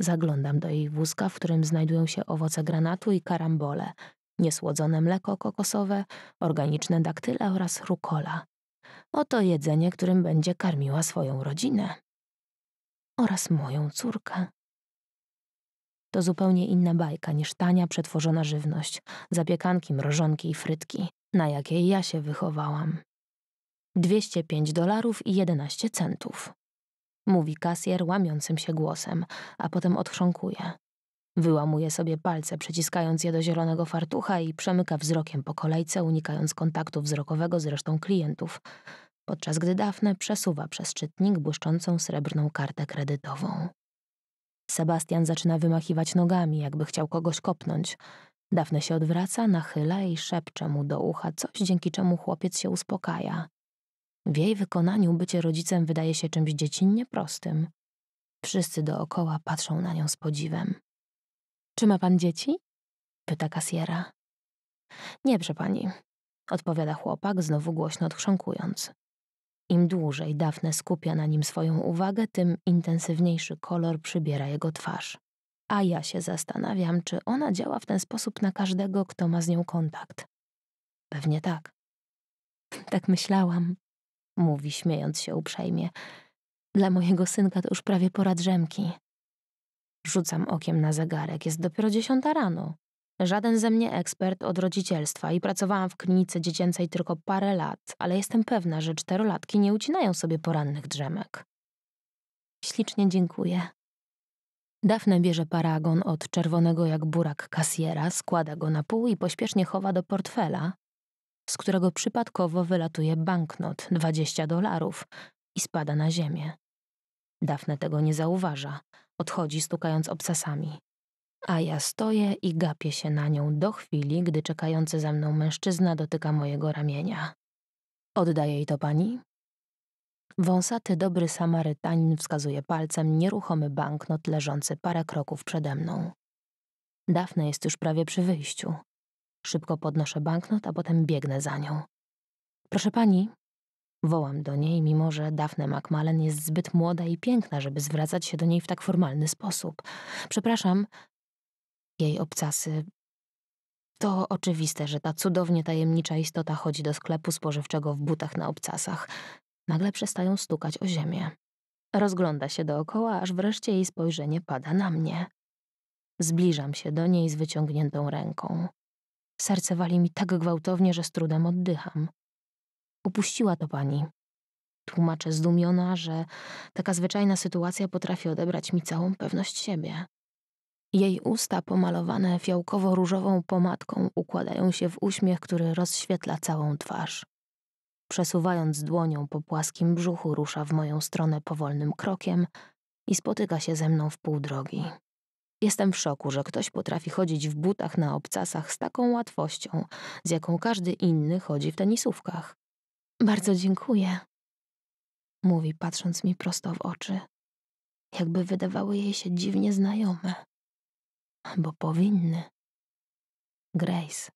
Zaglądam do jej wózka, w którym znajdują się owoce granatu i karambole, niesłodzone mleko kokosowe, organiczne daktyle oraz rukola. Oto jedzenie, którym będzie karmiła swoją rodzinę oraz moją córkę. To zupełnie inna bajka niż tania, przetworzona żywność, zapiekanki, mrożonki i frytki, na jakiej ja się wychowałam. 205 dolarów i 11 centów. Mówi kasjer łamiącym się głosem, a potem odchrząkuje. Wyłamuje sobie palce, przyciskając je do zielonego fartucha i przemyka wzrokiem po kolejce, unikając kontaktu wzrokowego z resztą klientów, podczas gdy Dafne przesuwa przez czytnik błyszczącą srebrną kartę kredytową. Sebastian zaczyna wymachiwać nogami, jakby chciał kogoś kopnąć. Dafne się odwraca, nachyla i szepcze mu do ucha coś, dzięki czemu chłopiec się uspokaja. W jej wykonaniu bycie rodzicem wydaje się czymś dziecinnie prostym. Wszyscy dookoła patrzą na nią z podziwem. Czy ma pan dzieci? pyta kasjera. Nie, proszę pani, odpowiada chłopak, znowu głośno odchrząkując. Im dłużej Dafne skupia na nim swoją uwagę, tym intensywniejszy kolor przybiera jego twarz. A ja się zastanawiam, czy ona działa w ten sposób na każdego, kto ma z nią kontakt. Pewnie tak. Tak myślałam, mówi śmiejąc się uprzejmie. Dla mojego synka to już prawie pora drzemki. Rzucam okiem na zegarek, jest dopiero dziesiąta rano. Żaden ze mnie ekspert od rodzicielstwa i pracowałam w klinice dziecięcej tylko parę lat, ale jestem pewna, że czterolatki nie ucinają sobie porannych drzemek. Ślicznie dziękuję. Dafne bierze paragon od czerwonego jak burak kasjera, składa go na pół i pośpiesznie chowa do portfela, z którego przypadkowo wylatuje banknot 20 dolarów i spada na ziemię. Dafne tego nie zauważa. Odchodzi, stukając obcasami. A ja stoję i gapię się na nią do chwili, gdy czekający za mną mężczyzna dotyka mojego ramienia. Oddaję jej to pani? Wąsaty dobry Samarytanin wskazuje palcem nieruchomy banknot leżący parę kroków przede mną. Dafne jest już prawie przy wyjściu. Szybko podnoszę banknot, a potem biegnę za nią. Proszę pani, Wołam do niej, mimo że Daphne McMallen jest zbyt młoda i piękna, żeby zwracać się do niej w tak formalny sposób. Przepraszam. Jej obcasy. To oczywiste, że ta cudownie tajemnicza istota chodzi do sklepu spożywczego w butach na obcasach. Nagle przestają stukać o ziemię. Rozgląda się dookoła, aż wreszcie jej spojrzenie pada na mnie. Zbliżam się do niej z wyciągniętą ręką. Serce wali mi tak gwałtownie, że z trudem oddycham. Opuściła to pani. Tłumaczę zdumiona, że taka zwyczajna sytuacja potrafi odebrać mi całą pewność siebie. Jej usta pomalowane fiałkowo-różową pomadką układają się w uśmiech, który rozświetla całą twarz. Przesuwając dłonią po płaskim brzuchu, rusza w moją stronę powolnym krokiem i spotyka się ze mną w pół drogi. Jestem w szoku, że ktoś potrafi chodzić w butach na obcasach z taką łatwością, z jaką każdy inny chodzi w tenisówkach. Bardzo dziękuję, mówi patrząc mi prosto w oczy, jakby wydawały jej się dziwnie znajome. Bo powinny. Grace.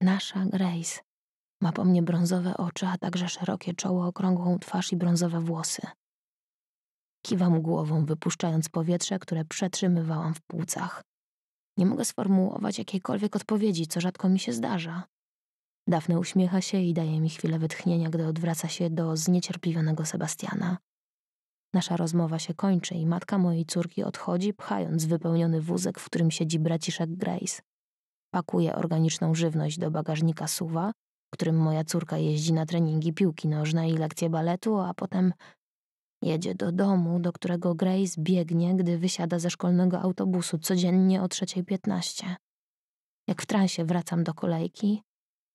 Nasza Grace ma po mnie brązowe oczy, a także szerokie czoło, okrągłą twarz i brązowe włosy. Kiwam głową, wypuszczając powietrze, które przetrzymywałam w płucach. Nie mogę sformułować jakiejkolwiek odpowiedzi, co rzadko mi się zdarza. Dafne uśmiecha się i daje mi chwilę wytchnienia, gdy odwraca się do zniecierpliwionego Sebastiana. Nasza rozmowa się kończy i matka mojej córki odchodzi, pchając wypełniony wózek, w którym siedzi braciszek Grace. Pakuje organiczną żywność do bagażnika suwa, którym moja córka jeździ na treningi piłki nożnej i lekcje baletu, a potem jedzie do domu, do którego Grace biegnie, gdy wysiada ze szkolnego autobusu codziennie o 3.15. Jak w transie wracam do kolejki,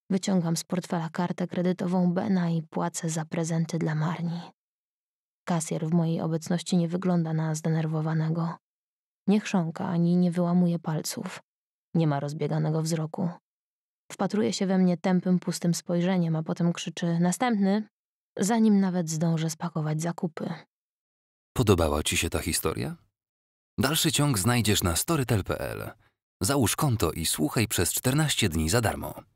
Wyciągam z portfela kartę kredytową Bena i płacę za prezenty dla Marni. Kasjer w mojej obecności nie wygląda na zdenerwowanego. Nie chrząka ani nie wyłamuje palców. Nie ma rozbieganego wzroku. Wpatruje się we mnie tępym, pustym spojrzeniem, a potem krzyczy następny, zanim nawet zdążę spakować zakupy. Podobała Ci się ta historia? Dalszy ciąg znajdziesz na storytel.pl. Załóż konto i słuchaj przez 14 dni za darmo.